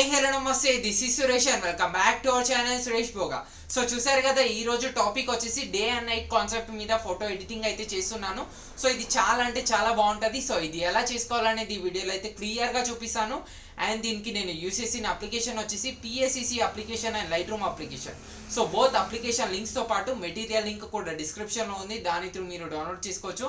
hi hello నమస్తే this is Suresh and welcome back to our channel Suresh Bhoga so చూసారు కదా ఈ రోజు టాపిక్ వచ్చేసి డే అండ్ నైట్ కాన్సెప్ట్ మీద ఫోటో ఎడిటింగ్ అయితే చేస్తున్నాను సో ఇది చాలా అంటే చాలా బాగుంటుంది సో ఇది ఎలా చేసుకోవాలనేది ఈ వీడియోలో అయితే క్లియర్గా చూపిస్తాను అండ్ దీనికి నేను చేసిన అప్లికేషన్ వచ్చేసి PSCC application and Lightroom application so both application లింక్స్తో పాటు మెటీరియల్ లింక్ కూడా డిస్క్రిప్షన్లో ఉంది దాని త్రూ మీరు డౌన్లోడ్ చేసుకోవచ్చు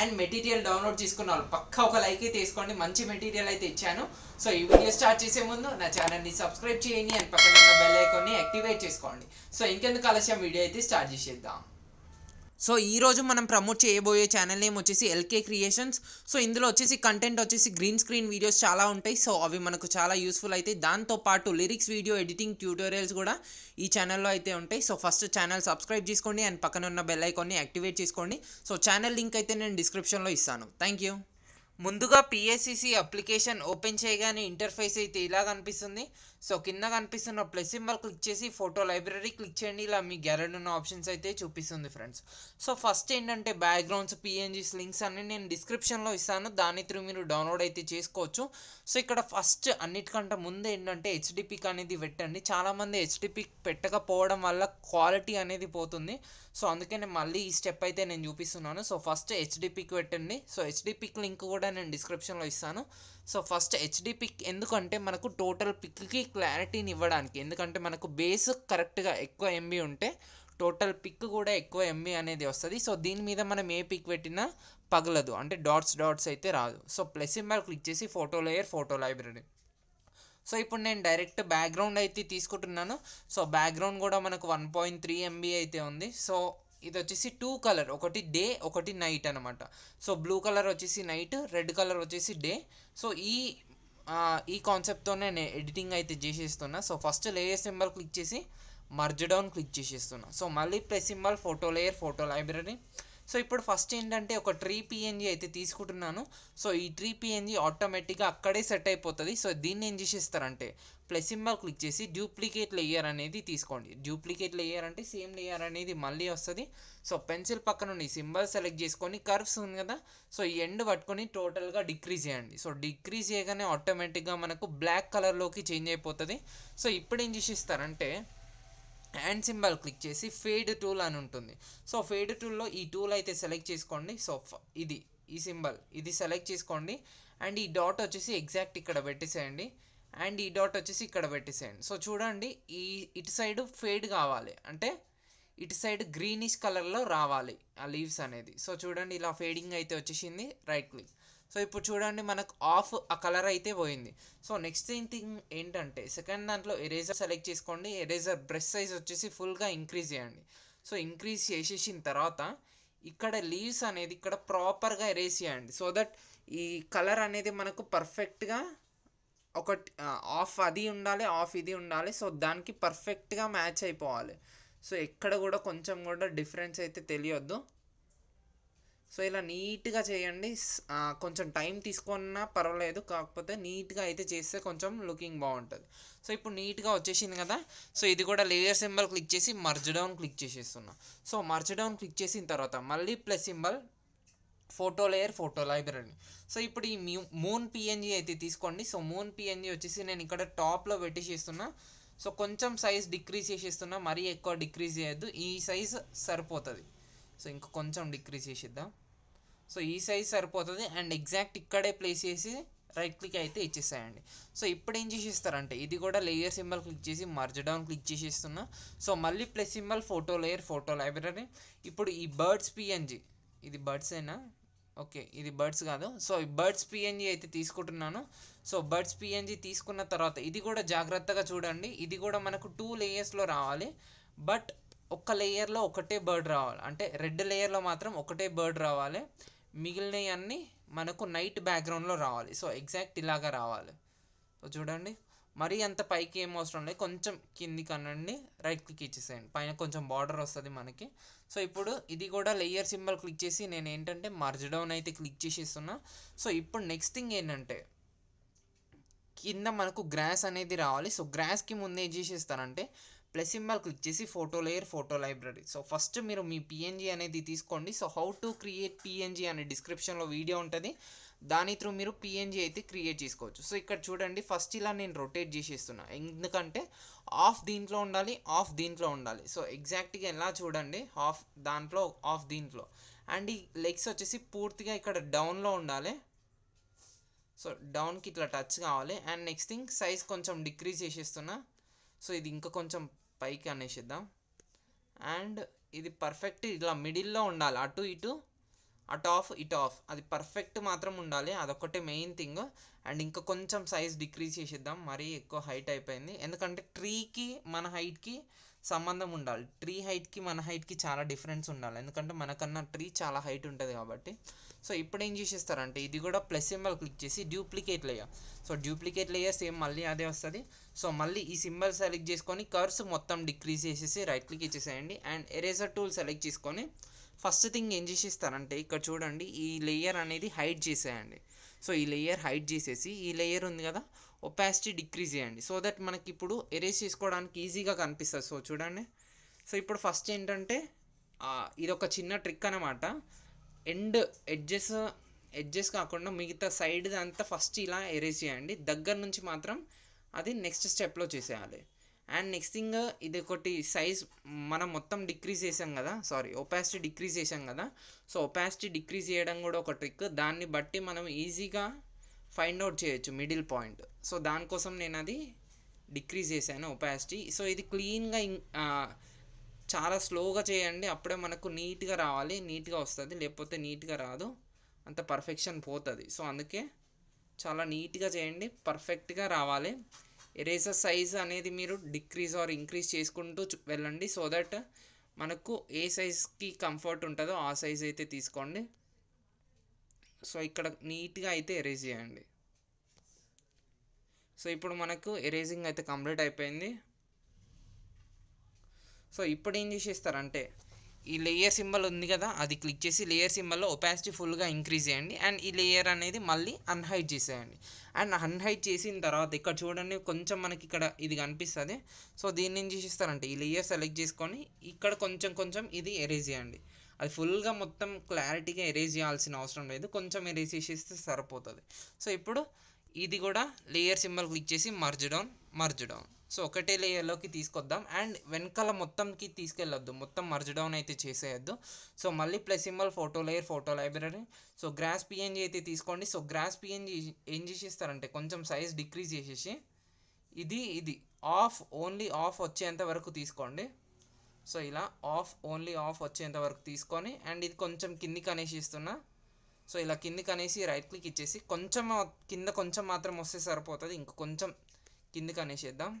అండ్ మెటీరియల్ డౌన్లోడ్ చేసుకున్న వాళ్ళు పక్క ఒక లైక్ అయితే వేసుకోండి మంచి మెటీరియల్ అయితే ఇచ్చాను సో ఈ వీడియో స్టార్ట్ చేసే ముందు నా ఛానల్ని సబ్స్క్రైబ్ చేయండి అండ్ పక్కన బెల్ ఐకాన్ని యాక్టివేట్ చేసుకోండి సో ఇంకెందుకు ఆలస్యం వీడియో అయితే స్టార్ట్ చేసేద్దాం సో ఈరోజు మనం ప్రమోట్ చేయబోయే ఛానల్ నేమ్ వచ్చేసి ఎల్కే క్రియేషన్స్ సో ఇందులో వచ్చేసి కంటెంట్ వచ్చేసి గ్రీన్ స్క్రీన్ వీడియోస్ చాలా ఉంటాయి సో అవి మనకు చాలా యూస్ఫుల్ దాంతో దాంతోపాటు లిరిక్స్ వీడియో ఎడిటింగ్ ట్యూటోరియల్స్ కూడా ఈ ఛానల్లో అయితే ఉంటాయి సో ఫస్ట్ ఛానల్ సబ్స్క్రైబ్ చేసుకోండి అండ్ పక్కన ఉన్న బెల్ ఐకాన్ని యాక్టివేట్ చేసుకోండి సో ఛానల్ లింక్ అయితే నేను డిస్క్రిప్షన్లో ఇస్తాను థ్యాంక్ యూ ముందుగా పిఎస్సిసి అప్లికేషన్ ఓపెన్ చేయగానే ఇంటర్ఫేస్ అయితే ఇలా కనిపిస్తుంది సో కింద కనిపిస్తున్న ప్లస్ సింబల్ క్లిక్ చేసి ఫోటో లైబ్రరీ క్లిక్ చేయండి ఇలా మీ గ్యాలరీ ఉన్న ఆప్షన్స్ అయితే చూపిస్తుంది ఫ్రెండ్స్ సో ఫస్ట్ ఏంటంటే బ్యాక్గ్రౌండ్స్ పిఎన్జీస్ లింక్స్ అన్ని నేను డిస్క్రిప్షన్లో ఇస్తాను దాని త్రూ మీరు డౌన్లోడ్ అయితే చేసుకోవచ్చు సో ఇక్కడ ఫస్ట్ అన్నిటికంటే ముందు ఏంటంటే హెచ్డిపిక్ అనేది పెట్టండి చాలామంది హెచ్డిపిక్ పెట్టకపోవడం వల్ల క్వాలిటీ అనేది పోతుంది సో అందుకే నేను మళ్ళీ ఈ స్టెప్ అయితే నేను చూపిస్తున్నాను సో ఫస్ట్ హెచ్డిపిక్ పెట్టండి సో హెచ్డిపిక్ లింక్ కూడా నేను డిస్క్రిప్షన్లో ఇస్తాను సో ఫస్ట్ హెచ్డి పిక్ ఎందుకంటే మనకు టోటల్ పిక్కి క్లారిటీని ఇవ్వడానికి ఎందుకంటే మనకు బేస్ కరెక్ట్గా ఎక్కువ ఎంబీ ఉంటే టోటల్ పిక్ కూడా ఎక్కువ ఎంబీ అనేది వస్తుంది సో దీని మీద మనం ఏ పిక్ పెట్టినా పగలదు అంటే డాట్స్ డాట్స్ అయితే రాదు సో ప్లస్ సింబల్ క్లిక్ చేసి photo layer photo library so ఇప్పుడు నేను డైరెక్ట్ బ్యాక్గ్రౌండ్ అయితే తీసుకుంటున్నాను సో బ్యాక్గ్రౌండ్ కూడా మనకు వన్ పాయింట్ త్రీ ఎంబీ అయితే ఉంది సో ఇది వచ్చేసి టూ కలర్ ఒకటి డే ఒకటి నైట్ అనమాట సో బ్లూ కలర్ వచ్చేసి నైట్ రెడ్ కలర్ వచ్చేసి డే సో ఈ ఈ కాన్సెప్ట్తోనే నేను ఎడిటింగ్ అయితే చేసేస్తున్నా so first layer symbol click చేసి మర్జ్ డౌన్ క్లిక్ చేసేస్తున్నా సో మళ్ళీ plus symbol photo layer photo library so ఇప్పుడు ఫస్ట్ ఏంటంటే ఒక ట్రీ పిఎన్జి అయితే తీసుకుంటున్నాను సో ఈ ట్రీ పిఎన్జి ఆటోమేటిక్గా అక్కడే సెట్ అయిపోతుంది సో దీన్ని ఏం చేసేస్తారంటే ప్లస్ సింబల్ క్లిక్ చేసి డూప్లికేట్ లేయర్ అనేది తీసుకోండి డూప్లికేట్ లేయర్ అంటే సేమ్ లేయర్ అనేది మళ్ళీ వస్తుంది సో పెన్సిల్ పక్క నుండి సింబల్ సెలెక్ట్ చేసుకొని కర్వ్స్ ఉంది కదా సో ఈ ఎండ్ పట్టుకొని టోటల్గా డిక్రీజ్ చేయండి సో డిక్రీజ్ చేయగానే ఆటోమేటిక్గా మనకు బ్లాక్ కలర్లోకి చేంజ్ అయిపోతుంది సో ఇప్పుడు ఏం చేసేస్తారంటే అండ్ సింబల్ క్లిక్ చేసి ఫేడ్ టూల్ అని ఉంటుంది సో ఫేడ్ టూల్లో ఈ టూల్ అయితే సెలెక్ట్ చేసుకోండి సో ఇది ఈ సింబల్ ఇది సెలెక్ట్ చేసుకోండి అండ్ ఈ డాట్ వచ్చేసి ఎగ్జాక్ట్ ఇక్కడ పెట్టేసేయండి అండ్ ఈ డాట్ వచ్చేసి ఇక్కడ పెట్టేసేయండి సో చూడండి ఈ ఇటు సైడ్ ఫేడ్ కావాలి అంటే ఇటు సైడ్ గ్రీనిష్ కలర్లో రావాలి ఆ లీవ్స్ అనేది సో చూడండి ఇలా ఫేడింగ్ అయితే వచ్చేసింది రైట్ క్లిక్ సో ఇప్పుడు చూడండి మనకు ఆఫ్ ఆ కలర్ అయితే పోయింది సో నెక్స్ట్ థింగ్ ఏంటంటే సెకండ్ దాంట్లో ఎరేజర్ సెలెక్ట్ చేసుకోండి ఎరేజర్ బ్రష్ సైజ్ వచ్చేసి ఫుల్గా ఇంక్రీజ్ చేయండి సో ఇంక్రీజ్ చేసేసిన తర్వాత ఇక్కడ లీవ్స్ అనేది ఇక్కడ ప్రాపర్గా ఎరేజ్ చేయండి సో దట్ ఈ కలర్ అనేది మనకు పర్ఫెక్ట్గా ఒక ఆఫ్ అది ఉండాలి ఆఫ్ ఇది ఉండాలి సో దానికి పర్ఫెక్ట్గా మ్యాచ్ అయిపోవాలి సో ఎక్కడ కూడా కొంచెం కూడా డిఫరెన్స్ అయితే తెలియొద్దు సో ఇలా నీట్గా చేయండి కొంచెం టైం తీసుకున్నా పర్వాలేదు కాకపోతే నీట్గా అయితే చేస్తే కొంచెం లుకింగ్ బాగుంటుంది సో ఇప్పుడు నీట్గా వచ్చేసింది కదా సో ఇది కూడా లేయర్ సింబల్ క్లిక్ చేసి మర్జ్ డౌన్ క్లిక్ చేసేస్తున్నా సో మర్జ్ డౌన్ క్లిక్ చేసిన తర్వాత మళ్ళీ plus symbol photo layer photo library so ఇప్పుడు ఈ మూన్ పిఎన్జీ అయితే తీసుకోండి సో మూన్ పిఎన్జీ వచ్చేసి నేను ఇక్కడ టాప్లో పెట్టేసేస్తున్నా సో కొంచెం సైజ్ డిక్రీజ్ చేసేస్తున్నా మరీ ఎక్కువ డిక్రీజ్ చేయొద్దు ఈ సైజ్ సరిపోతుంది సో ఇంకా కొంచెం డిక్రీజ్ చేసిద్దాం సో ఈ సైజ్ సరిపోతుంది అండ్ ఎగ్జాక్ట్ ఇక్కడే ప్లేస్ చేసి రైట్ క్లిక్ అయితే ఇచ్చేసాయండి సో ఇప్పుడు ఏం చేసేస్తారంటే ఇది కూడా లేయర్ సింబల్ క్లిక్ చేసి మర్జ్ డౌన్ క్లిక్ చేసేస్తున్నా సో మళ్ళీ plus symbol photo layer photo library ఇప్పుడు ఈ బర్డ్స్ పిఎన్జి ఇది బర్డ్స్ అయినా ఓకే ఇది బర్డ్స్ కాదు సో ఈ బర్డ్స్ పిఎన్జి అయితే తీసుకుంటున్నాను సో బర్డ్స్ పిఎన్జి తీసుకున్న తర్వాత ఇది కూడా జాగ్రత్తగా చూడండి ఇది కూడా మనకు టూ లేయర్స్లో రావాలి బట్ ఒక్క లేయర్లో ఒకటే బర్డ్ రావాలి అంటే రెడ్ లేయర్లో మాత్రం ఒకటే బర్డ్ రావాలి మిగిలినవి అన్నీ మనకు నైట్ బ్యాక్గ్రౌండ్లో రావాలి సో ఎగ్జాక్ట్ ఇలాగా రావాలి సో చూడండి మరీ అంత పైకి ఏం అవసరం లేదు కొంచెం కిందికి అనండి రైట్ క్లిక్ ఇచ్చేసేయండి పైన కొంచెం బార్డర్ వస్తుంది మనకి సో ఇప్పుడు ఇది కూడా లేయర్ సింబల్ క్లిక్ చేసి నేను ఏంటంటే మర్జ్ డౌన్ అయితే క్లిక్ చేసేస్తున్నా సో ఇప్పుడు నెక్స్ట్ థింగ్ ఏంటంటే కింద మనకు గ్రాస్ అనేది రావాలి సో గ్రాస్కి ముందు ఏం చేసేస్తానంటే ప్లస్ సింబల్ క్లిక్ చేసి photo layer photo library so first మీరు మీ పిఎన్జీ అనేది తీసుకోండి so how to create PNG అనే డిస్క్రిప్షన్లో వీడియో ఉంటుంది దాని త్రూ మీరు పిఎన్జీ అయితే క్రియేట్ చేసుకోవచ్చు సో ఇక్కడ చూడండి ఫస్ట్ ఇలా నేను రొటేట్ చేసేస్తున్నా ఎందుకంటే ఆఫ్ దీంట్లో ఉండాలి ఆఫ్ దీంట్లో ఉండాలి సో ఎగ్జాక్ట్గా ఎలా చూడండి ఆఫ్ దాంట్లో ఆఫ్ దీంట్లో అండ్ ఈ లెగ్స్ వచ్చేసి పూర్తిగా ఇక్కడ డౌన్లో ఉండాలి సో డౌన్కి ఇట్లా టచ్ కావాలి అండ్ నెక్స్ట్ థింగ్ సైజ్ కొంచెం డిక్రీజ్ చేసేస్తున్నా సో ఇది ఇంకా కొంచెం పైకి అనేసిద్దాం అండ్ ఇది పర్ఫెక్ట్ ఇలా మిడిల్లో ఉండాలి అటు ఇటు అట్ ఆఫ్ ఇట్ ఆఫ్ అది పర్ఫెక్ట్ మాత్రం ఉండాలి అదొకటి మెయిన్ థింగ్ అండ్ ఇంకా కొంచెం సైజ్ డిక్రీజ్ చేసేద్దాం మరీ ఎక్కువ హైట్ అయిపోయింది ఎందుకంటే ట్రీకి మన హైట్కి సంబంధం ఉండాలి ట్రీ హైట్కి మన హైట్కి చాలా డిఫరెన్స్ ఉండాలి ఎందుకంటే మనకన్నా ట్రీ చాలా హైట్ ఉంటుంది కాబట్టి సో ఇప్పుడు ఏం చేసేస్తారంటే ఇది కూడా ప్లస్ సింబల్ క్లిక్ చేసి duplicate layer so duplicate layer same మళ్ళీ అదే వస్తుంది సో మళ్ళీ ఈ సింబల్ సెలెక్ట్ చేసుకొని కర్స్ మొత్తం డిక్రీజ్ చేసేసి రైట్ క్లిక్ ఇచ్చేసేయండి అండ్ ఎరేజర్ టూల్ సెలెక్ట్ చేసుకొని ఫస్ట్ థింగ్ ఏం చేసేస్తారంటే ఇక్కడ చూడండి ఈ లేయర్ అనేది హైట్ చేసేయండి సో ఈ లేయర్ హైట్ చేసేసి ఈ లేయర్ ఉంది కదా ఒపాసిటీ డిక్రీజ్ చేయండి సో దట్ మనకి ఇప్పుడు ఎరేజ్ చేసుకోవడానికి ఈజీగా కనిపిస్తుంది సో చూడండి సో ఇప్పుడు ఫస్ట్ ఏంటంటే ఇది ఒక చిన్న ట్రిక్ అనమాట ఎండ్ ఎడ్జెస్ ఎడ్జెస్ కాకుండా మిగతా సైడ్ అంతా ఫస్ట్ ఇలా ఎరేజ్ చేయండి దగ్గర నుంచి మాత్రం అది నెక్స్ట్ స్టెప్లో చేసేయాలి అండ్ నెక్స్ట్ థింగ్ ఇది ఒకటి సైజ్ మనం మొత్తం డిక్రీజ్ చేసాం కదా సారీ ఒపాసిటీ డిక్రీజ్ చేసాం కదా సో ఒపాసిటీ డిక్రీజ్ చేయడం కూడా ఒక ట్రిక్ దాన్ని బట్టి మనం ఈజీగా ఫైండ్ అవుట్ చేయొచ్చు మిడిల్ పాయింట్ సో దానికోసం నేను అది డిక్రీజ్ చేశాను ఒపాసిటీ సో ఇది క్లీన్గా చాలా స్లోగా చేయండి అప్పుడే మనకు నీట్గా రావాలి నీట్గా వస్తుంది లేకపోతే నీట్గా రాదు అంత పర్ఫెక్షన్ పోతుంది సో అందుకే చాలా నీట్గా చేయండి పర్ఫెక్ట్గా రావాలి ఎరేజర్ సైజ్ అనేది మీరు డిక్రీజ్ ఆర్ ఇంక్రీజ్ చేసుకుంటూ వెళ్ళండి సో దట్ మనకు ఏ సైజ్కి కంఫర్ట్ ఉంటుందో ఆ సైజ్ అయితే తీసుకోండి సో ఇక్కడ నీట్గా అయితే ఎరేజ్ చేయండి సో ఇప్పుడు మనకు ఎరేజింగ్ అయితే కంప్లీట్ అయిపోయింది సో ఇప్పుడు ఏం చేసేస్తారంటే ఈ లేయర్ సింబల్ ఉంది కదా అది క్లిక్ చేసి లేయర్ సింబల్లో ఒపాసిటీ ఫుల్గా ఇంక్రీజ్ చేయండి అండ్ ఈ లేయర్ అనేది మళ్ళీ అన్హైడ్ చేసేయండి అండ్ అన్హైడ్ చేసిన తర్వాత ఇక్కడ చూడండి కొంచెం మనకి ఇక్కడ ఇది కనిపిస్తుంది సో దీన్ని ఏం చేసేస్తారంటే ఈ లేయర్ సెలెక్ట్ చేసుకొని ఇక్కడ కొంచెం కొంచెం ఇది ఎరేజ్ చేయండి అది ఫుల్గా మొత్తం క్లారిటీగా ఎరేజ్ చేయాల్సిన అవసరం లేదు కొంచెం ఎరేజ్ చేసేస్తే సరిపోతుంది సో ఇప్పుడు ఇది కూడా లేయర్ సింబల్ క్లిక్ చేసి merge down merge down so ఒకటే లేయర్లోకి తీసుకొద్దాం అండ్ వెనకాల మొత్తంకి తీసుకెళ్ళొద్దు మొత్తం మర్జ్ డౌన్ అయితే చేసేయద్దు సో మళ్ళీ plus symbol photo layer photo library so grass PNG అయితే తీసుకోండి సో గ్రాస్ పిఎన్జీ ఏం చేసేస్తారంటే కొంచెం సైజ్ డిక్రీజ్ చేసేసి ఇది ఇది ఆఫ్ ఓన్లీ ఆఫ్ వచ్చేంత వరకు తీసుకోండి సో ఇలా ఆఫ్ ఓన్లీ ఆఫ్ వచ్చేంత వరకు తీసుకొని అండ్ ఇది కొంచెం కిందికి అనేసి ఇస్తున్నా సో ఇలా కిందికి అనేసి రైట్ క్లిక్ ఇచ్చేసి కొంచెం కింద కొంచెం మాత్రం వస్తే సరిపోతుంది ఇంక కొంచెం కిందికి అనేసేద్దాం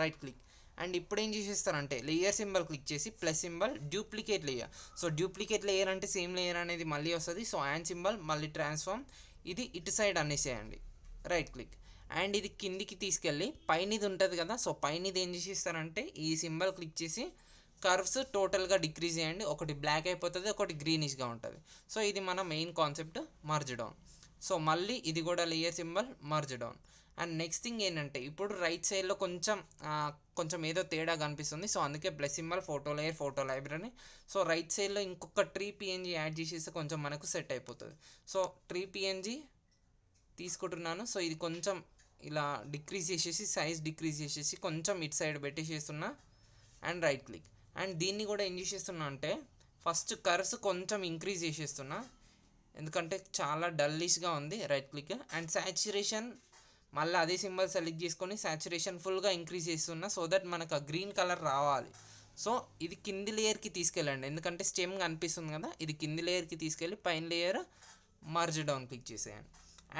రైట్ క్లిక్ అండ్ ఇప్పుడు ఏం చేసేస్తారంటే లేయర్ సింబల్ క్లిక్ చేసి plus symbol duplicate layer so duplicate layer అంటే సేమ్ లేయర్ అనేది మళ్ళీ వస్తుంది సో యాన్ సింబల్ మళ్ళీ ట్రాన్స్ఫార్మ్ ఇది ఇటు సైడ్ అనేసేయండి రైట్ క్లిక్ అండ్ ఇది కిందికి తీసుకెళ్ళి పైనది ఉంటుంది కదా సో పైన ఇది ఏం చేసిస్తారంటే ఈ సింబల్ క్లిక్ చేసి కర్వ్స్ టోటల్గా డిక్రీజ్ చేయండి ఒకటి బ్లాక్ అయిపోతుంది ఒకటి గ్రీనిష్గా ఉంటుంది సో ఇది మన main concept merge down so మళ్ళీ ఇది కూడా layer symbol merge down and next thing ఏంటంటే ఇప్పుడు రైట్ సైడ్లో కొంచెం కొంచెం ఏదో తేడా కనిపిస్తుంది సో అందుకే plus symbol photo layer photo library so right సైడ్లో ఇంకొక ట్రీ పిఎన్జీ యాడ్ చేసేస్తే కొంచెం మనకు సెట్ అయిపోతుంది సో ట్రీ పిఎన్జీ తీసుకుంటున్నాను సో ఇది కొంచెం ఇలా డిక్రీజ్ చేసేసి సైజ్ డిక్రీజ్ చేసేసి కొంచెం ఇటు సైడ్ పెట్టేసేస్తున్నా అండ్ రైట్ క్లిక్ అండ్ దీన్ని కూడా ఏం చేసేస్తున్నా అంటే ఫస్ట్ కర్స్ కొంచెం ఇంక్రీజ్ చేసేస్తున్నా ఎందుకంటే చాలా డల్లిష్గా ఉంది రైట్ క్లిక్ అండ్ సాచురేషన్ మళ్ళీ అదే సింబల్ సెలెక్ట్ చేసుకొని సాచురేషన్ ఫుల్గా ఇంక్రీజ్ చేస్తున్నా సో దట్ మనకు ఆ గ్రీన్ కలర్ రావాలి సో ఇది కింది లేయర్కి తీసుకెళ్ళండి ఎందుకంటే స్టెమ్ కనిపిస్తుంది కదా ఇది కింది లేయర్కి తీసుకెళ్ళి పైన లేయర్ మర్జ్ డౌన్ క్లిక్ చేసేయండి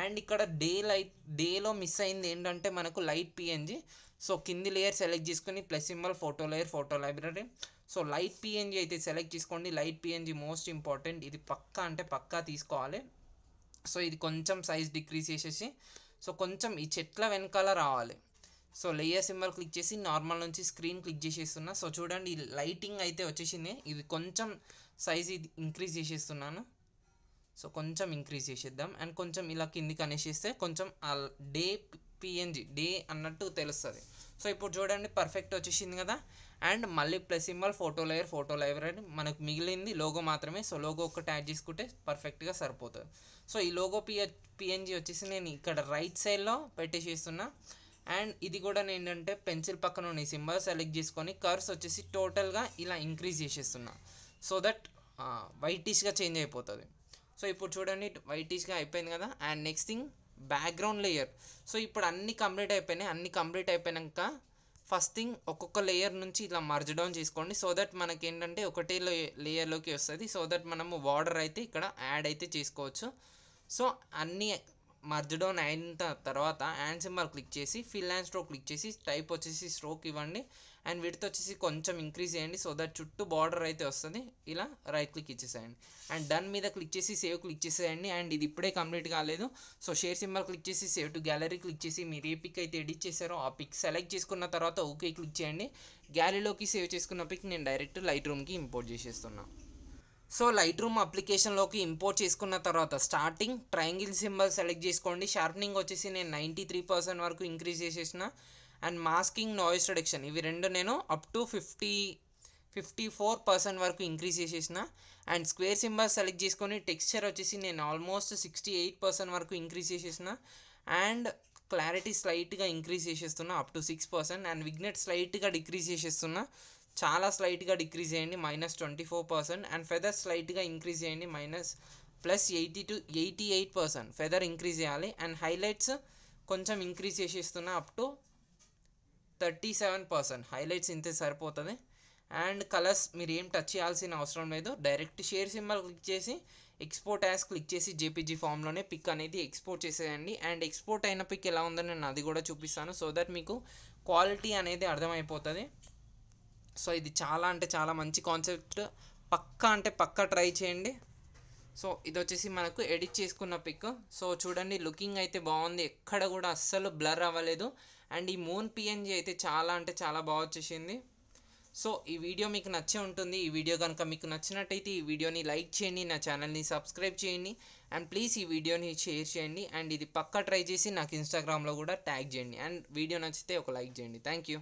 అండ్ ఇక్కడ డే లైట్ డేలో మిస్ అయింది ఏంటంటే మనకు లైట్ పిఎన్జి సో కింది లేయర్ సెలెక్ట్ చేసుకుని plus symbol photo layer photo library so light PNG అయితే సెలెక్ట్ చేసుకోండి లైట్ పిఎన్జి మోస్ట్ ఇంపార్టెంట్ ఇది పక్కా అంటే పక్కా తీసుకోవాలి సో ఇది కొంచెం సైజ్ డిక్రీస్ చేసేసి సో కొంచెం ఈ చెట్ల వెనకాల రావాలి సో లేయర్ సింబల్ క్లిక్ చేసి నార్మల్ నుంచి స్క్రీన్ క్లిక్ చేసేస్తున్నా సో చూడండి లైటింగ్ అయితే వచ్చేసింది ఇది కొంచెం సైజ్ ఇది ఇంక్రీజ్ చేసేస్తున్నాను సో కొంచెం ఇంక్రీజ్ చేసేద్దాం అండ్ కొంచెం ఇలా కిందికి అనేసిస్తే కొంచెం డే పిఎన్జి డే అన్నట్టు తెలుస్తుంది సో ఇప్పుడు చూడండి పర్ఫెక్ట్ వచ్చేసింది కదా అండ్ మళ్ళీ plus symbol photo layer photo layer అని మనకు మిగిలింది లోగో మాత్రమే సో లోగో ఒకటి యాడ్ చేసుకుంటే పర్ఫెక్ట్గా సరిపోతుంది సో ఈ లోగో పిఎ పిఎన్జి వచ్చేసి నేను ఇక్కడ రైట్ సైడ్లో పెట్టేసేస్తున్నా అండ్ ఇది కూడా నేను ఏంటంటే పెన్సిల్ పక్కన ఉన్న సింబల్ సెలెక్ట్ చేసుకొని కర్స్ వచ్చేసి టోటల్గా ఇలా ఇంక్రీజ్ చేసేస్తున్నా సో దట్ వైటిష్గా చేంజ్ అయిపోతుంది సో ఇప్పుడు చూడండి వైటిష్గా అయిపోయింది కదా and next thing background layer so ఇప్పుడు అన్ని కంప్లీట్ అయిపోయినాయి అన్ని కంప్లీట్ అయిపోయాక ఫస్ట్ థింగ్ ఒక్కొక్క లేయర్ నుంచి ఇలా మర్జ్ డౌన్ చేసుకోండి సో దట్ మనకి ఏంటంటే ఒకటే లేయర్లోకి వస్తుంది సో దట్ మనము వాడర్ అయితే ఇక్కడ యాడ్ అయితే చేసుకోవచ్చు సో అన్నీ మర్జ్ డౌన్ అయిన తర్వాత హ్యాండ్ సింబల్ క్లిక్ చేసి ఫిల్ అండ్ స్ట్రోక్ క్లిక్ చేసి టైప్ వచ్చేసి స్ట్రోక్ ఇవ్వండి అండ్ విడత వచ్చేసి కొంచెం ఇంక్రీజ్ చేయండి సో దట్ చుట్టూ బార్డర్ అయితే వస్తుంది ఇలా రైట్ క్లిక్ ఇచ్చేసేయండి అండ్ డన్ మీద క్లిక్ చేసి సేవ్ క్లిక్ చేసేయండి అండ్ ఇది ఇప్పుడే కంప్లీట్ కాలేదు సో షేర్ సింబల్ క్లిక్ చేసి సేవ్ టు గ్యాలరీ క్లిక్ చేసి మీరు ఏ పిక్ అయితే ఎడిట్ చేశారో ఆ పిక్ సెలెక్ట్ చేసుకున్న తర్వాత ఓకే క్లిక్ చేయండి గ్యాలరీలోకి సేవ్ చేసుకున్న పిక్ నేను డైరెక్ట్ లైట్ రూమ్కి ఇంపోర్ట్ చేసేస్తున్నాను సో లైట్ రూమ్ అప్లికేషన్లోకి ఇంపోర్ట్ చేసుకున్న తర్వాత స్టార్టింగ్ ట్రయాంగిల్ సింబల్ సెలెక్ట్ చేసుకోండి షార్పనింగ్ వచ్చేసి నేను నైంటీ త్రీ పర్సెంట్ వరకు ఇంక్రీజ్ చేసేసిన అండ్ మాస్కింగ్ నాయిస్ రిడక్షన్ ఇవి రెండు నేను up to fifty fifty four percent వరకు ఇంక్రీజ్ చేసేసిన అండ్ స్క్వేర్ సింబల్ సెలెక్ట్ చేసుకొని టెక్స్చర్ వచ్చేసి నేను ఆల్మోస్ట్ సిక్స్టీ ఎయిట్ పర్సెంట్ వరకు ఇంక్రీజ్ చేసేసిన అండ్ క్లారిటీ స్లైట్గా ఇంక్రీజ్ చేసేస్తున్నా up to six percent and vignette స్లైట్గా డిక్రీజ్ చేసేస్తున్నా చాలా స్లైట్గా డిక్రీజ్ చేయండి minus twenty four percent and feather స్లైట్గా ఇంక్రీజ్ చేయండి minus plus eighty two eighty eight percent feather increase చేయాలి అండ్ హైలైట్స్ కొంచెం ఇంక్రీజ్ చేసేస్తున్నా up to thirty seven percent highlights ఇంతే సరిపోతుంది అండ్ కలర్స్ మీరు ఏం టచ్ చేయాల్సిన అవసరం లేదు డైరెక్ట్ షేర్ సింబల్ క్లిక్ చేసి ఎక్స్పోర్ట్ యాస్ క్లిక్ చేసి జేపీజీ ఫామ్లోనే పిక్ అనేది ఎక్స్పోర్ట్ చేసేయండి అండ్ ఎక్స్పోర్ట్ అయిన పిక్ ఎలా ఉందో నేను అది కూడా చూపిస్తాను సో దట్ మీకు క్వాలిటీ అనేది అర్థమైపోతుంది సో ఇది చాలా అంటే చాలా మంచి కాన్సెప్ట్ పక్కా అంటే పక్కా ట్రై చేయండి సో ఇది వచ్చేసి మనకు ఎడిట్ చేసుకున్న పిక్ సో చూడండి లుకింగ్ అయితే బాగుంది ఎక్కడ కూడా అస్సలు బ్లర్ అవ్వలేదు అండ్ ఈ మూన్ పిఎన్జీ అయితే చాలా అంటే చాలా బాగా వచ్చేసింది సో ఈ వీడియో మీకు నచ్చే ఉంటుంది ఈ వీడియో కనుక మీకు నచ్చినట్టయితే ఈ వీడియోని లైక్ చేయండి నా ఛానల్ని సబ్స్క్రైబ్ చేయండి అండ్ ప్లీజ్ ఈ వీడియోని షేర్ చేయండి అండ్ ఇది పక్కా ట్రై చేసి నాకు ఇన్స్టాగ్రామ్లో కూడా ట్యాగ్ చేయండి అండ్ వీడియో నచ్చితే ఒక లైక్ చేయండి థ్యాంక్ యూ